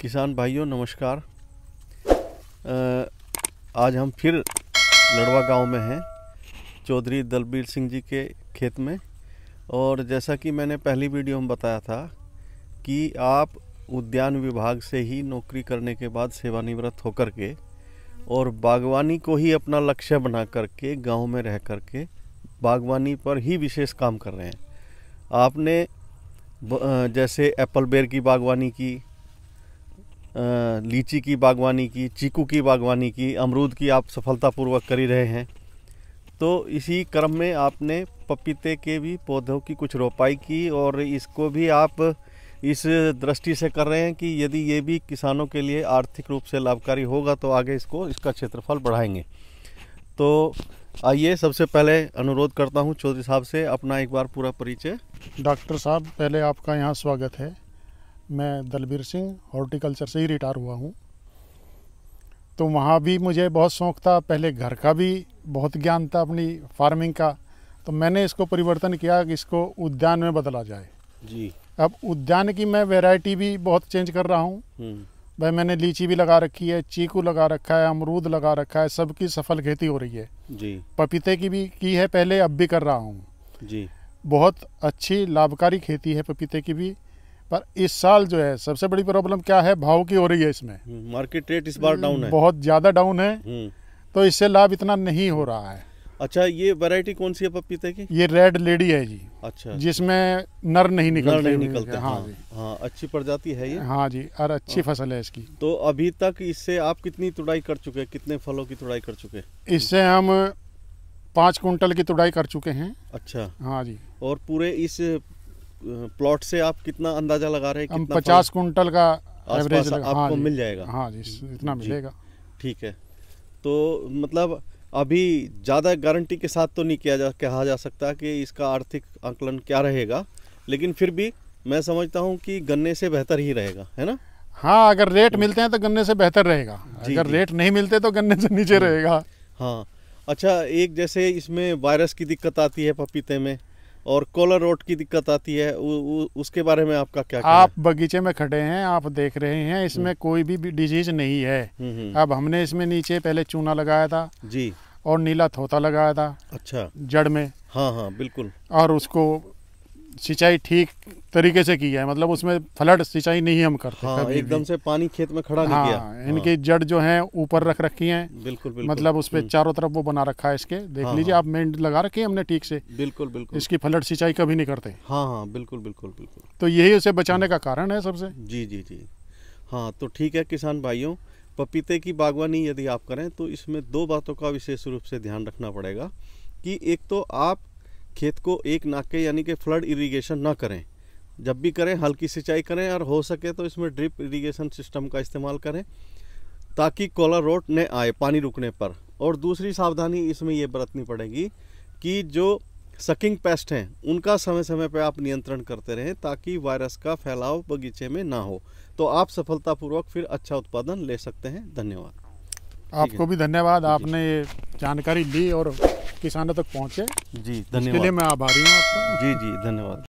किसान भाइयों नमस्कार आज हम फिर लड़वा गांव में हैं चौधरी दलबीर सिंह जी के खेत में और जैसा कि मैंने पहली वीडियो में बताया था कि आप उद्यान विभाग से ही नौकरी करने के बाद सेवानिवृत्त होकर के और बागवानी को ही अपना लक्ष्य बना करके गांव में रह करके बागवानी पर ही विशेष काम कर रहे हैं आपने जैसे एप्पल बेर की बागवानी की लीची की बागवानी की चीकू की बागवानी की अमरूद की आप सफलतापूर्वक कर ही रहे हैं तो इसी क्रम में आपने पपीते के भी पौधों की कुछ रोपाई की और इसको भी आप इस दृष्टि से कर रहे हैं कि यदि ये भी किसानों के लिए आर्थिक रूप से लाभकारी होगा तो आगे इसको इसका क्षेत्रफल बढ़ाएंगे तो आइए सबसे पहले अनुरोध करता हूँ चौधरी साहब से अपना एक बार पूरा परिचय डॉक्टर साहब पहले आपका यहाँ स्वागत है मैं दलबीर सिंह हॉर्टिकल्चर से ही रिटायर हुआ हूँ तो वहाँ भी मुझे बहुत शौक था पहले घर का भी बहुत ज्ञान था अपनी फार्मिंग का तो मैंने इसको परिवर्तन किया कि इसको उद्यान में बदला जाए जी अब उद्यान की मैं वैरायटी भी बहुत चेंज कर रहा हूँ हम्म। भाई मैंने लीची भी लगा रखी है चीकू लगा रखा है अमरूद लगा रखा है सबकी सफल खेती हो रही है जी पपीते की भी की है पहले अब भी कर रहा हूँ जी बहुत अच्छी लाभकारी खेती है पपीते की भी पर इस साल जो है सबसे बड़ी प्रॉब्लम क्या है भाव की हो रही है इसमें मार्केट हम्म, रेट इस बार डाउन है बहुत ज़्यादा डाउन है हम्म। तो इससे लाभ इतना नहीं हो रहा है अच्छा ये वैरायटी कौन सी है पपीते की ये रेड लेडी है जी अच्छा जिसमें नर नहीं निकलते नर नहीं निकलते हाँ, हाँ जी हाँ अच्छी प्रजाति है ये हाँ जी और अच्छी हाँ। फसल है इसकी तो अभी तक इससे आप कितनी तुड़ाई कर चुके हैं कितने फलों की तुड़ाई कर चुके हैं इससे हम पाँच कुंटल की तुड़ाई कर चुके हैं अच्छा हाँ जी और पूरे इस प्लॉट से आप कितना अंदाजा लगा रहे हैं पचास कुंटल का एवरेज आपको हाँ मिल जाएगा हाँ जी इतना मिलेगा ठीक है तो मतलब अभी ज़्यादा गारंटी के साथ तो नहीं किया जा कहा जा सकता कि इसका आर्थिक आंकलन क्या रहेगा लेकिन फिर भी मैं समझता हूँ कि गन्ने से बेहतर ही रहेगा है ना हाँ अगर रेट मिलते हैं तो गन्ने से बेहतर रहेगा अगर रेट नहीं मिलते तो गन्ने से नीचे रहेगा हाँ अच्छा एक जैसे इसमें वायरस की दिक्कत आती है पपीते में और कोलर रोड की दिक्कत आती है उ, उ, उसके बारे में आपका क्या आप बगीचे में खड़े हैं आप देख रहे हैं इसमें हम्म। कोई भी डिजीज नहीं है हम्म, हम्म। अब हमने इसमें नीचे पहले चूना लगाया था जी और नीला थोता लगाया था अच्छा जड़ में हाँ हाँ बिल्कुल और उसको सिंचाई ठीक तरीके से की है मतलब उसमें फ्लड सिंचाई नहीं हम करते हाँ, एकदम से पानी खेत में खड़ा नहीं हाँ, किया इनकी हाँ। जड़ जो है ऊपर रख रखी है बिल्कुल, बिल्कुल मतलब उस पर हम्म। चारों तरफ वो बना रखा है इसके देख हाँ, लीजिए हाँ। आप मेन लगा रखी है हमने ठीक से बिल्कुल बिल्कुल इसकी फ्लड सिंचाई कभी नहीं करते हाँ हाँ बिल्कुल बिल्कुल बिल्कुल तो यही उसे बचाने का कारण है सबसे जी जी जी हाँ तो ठीक है किसान भाइयों पपीते की बागवानी यदि आप करें तो इसमें दो बातों का विशेष रूप से ध्यान रखना पड़ेगा कि एक तो आप खेत को एक नाके यानी कि फ्लड इरीगेशन ना करें जब भी करें हल्की सिंचाई करें और हो सके तो इसमें ड्रिप इरीगेशन सिस्टम का इस्तेमाल करें ताकि कोला रोड न आए पानी रुकने पर और दूसरी सावधानी इसमें ये बरतनी पड़ेगी कि जो सकिंग पेस्ट हैं उनका समय समय पर आप नियंत्रण करते रहें ताकि वायरस का फैलाव बगीचे में ना हो तो आप सफलतापूर्वक फिर अच्छा उत्पादन ले सकते हैं धन्यवाद आपको भी धन्यवाद आपने ये जानकारी ली और किसानों तक पहुँचे जी धन्यवाद मैं आभारी हूँ आपका जी जी धन्यवाद